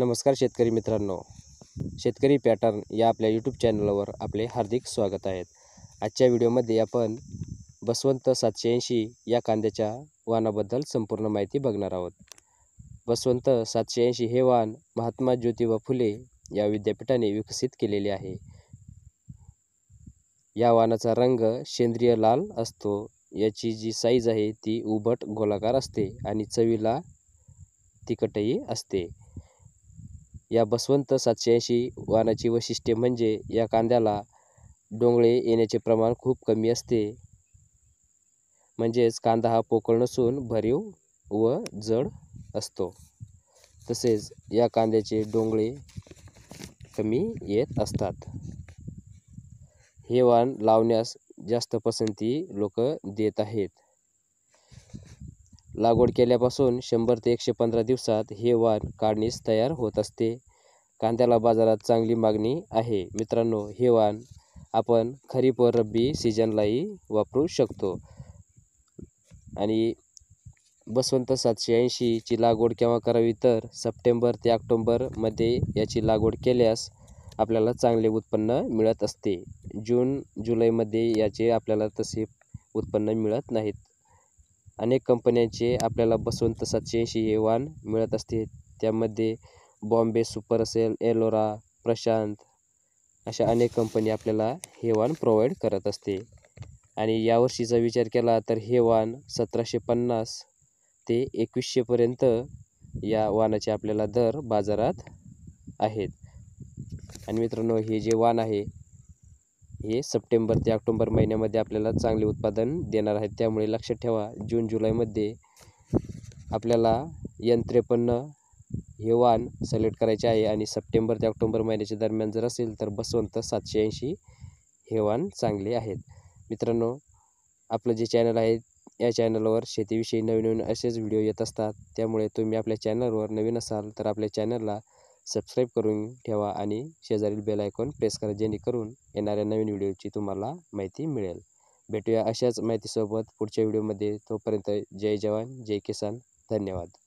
नमस्कार शेतकरी मित्रांनो शेतकरी पॅटर्न या आपल्या यूट्यूब चॅनलवर आपले हार्दिक स्वागत आहेत आजच्या व्हिडिओमध्ये आपण बसवंत सातशे ऐंशी या कांद्याच्या वाहनाबद्दल संपूर्ण माहिती बघणार आहोत बसवंत सातशे ऐंशी हे वाहन महात्मा ज्योतिबा फुले या विद्यापीठाने विकसित केलेले आहे या वाहनाचा रंग सेंद्रिय लाल असतो याची जी साईज आहे ती उबट गोलाकार असते आणि चवीला तिकटही असते या बसवंत सातशे ऐंशी वाणाची वैशिष्ट्ये म्हणजे या कांद्याला डोंगळे येण्याचे प्रमाण खूप कमी असते म्हणजेच कांदा हा पोकळ नसून भरीव व जड असतो तसेच या कांद्याचे डोंगळे कमी येत असतात हे वाण लावण्यास जास्त पसंती लोक देत आहेत लागवड केल्यापासून शंभर ते एकशे पंधरा दिवसात हे वाण काढणीस तयार होत असते कांद्याला बाजारात चांगली मागणी आहे मित्रांनो हे वाण आपण खरीप व रब्बी सीझनलाही वापरू शकतो आणि बसवंत सातशे ऐंशीची लागवड केव्हा करावी तर सप्टेंबर ते ऑक्टोंबरमध्ये याची लागवड केल्यास आपल्याला चांगले उत्पन्न मिळत असते जून जुलैमध्ये याचे आपल्याला तसे उत्पन्न मिळत नाहीत अनेक कंपन्यांचे आपल्याला बसवंत सातशे ऐंशी हे वाण मिळत असते त्यामध्ये बॉम्बे सुपर असेल एलोरा प्रशांत अशा अनेक कंपनी आपल्याला हे वाण प्रोव्हाइड करत असते आणि यावर्षीचा विचार केला तर हे वाण सतराशे पन्नास ते एकवीसशेपर्यंत या वाणाचे आपल्याला दर बाजारात आहेत आणि मित्रांनो हे जे वाण आहे हे सप्टेंबर ते ऑक्टोंबर महिन्यामध्ये आपल्याला चांगले उत्पादन देणार आहेत त्यामुळे लक्षात ठेवा जून जुलैमध्ये आपल्याला यंत्रेपन्न हे वाण सलेक्ट करायचे आहे आणि सप्टेंबर ते ऑक्टोंबर महिन्याच्या दरम्यान जर असेल तर बसवंत सातशे ऐंशी हे वाण चांगले आहेत मित्रांनो आपलं जे चॅनल आहे या चॅनलवर शेतीविषयी नवीन नवीन असेच व्हिडिओ येत असतात त्यामुळे तुम्ही आपल्या चॅनलवर नवीन असाल तर आपल्या चॅनलला सबस्क्राईब करून ठेवा आणि शेजारील बेल ऐकून प्रेस करा जेणेकरून येणाऱ्या नवीन व्हिडिओची तुम्हाला माहिती मिळेल भेटूया अशाच माहितीसोबत पुढच्या व्हिडिओमध्ये तोपर्यंत जय जवान जय किसान धन्यवाद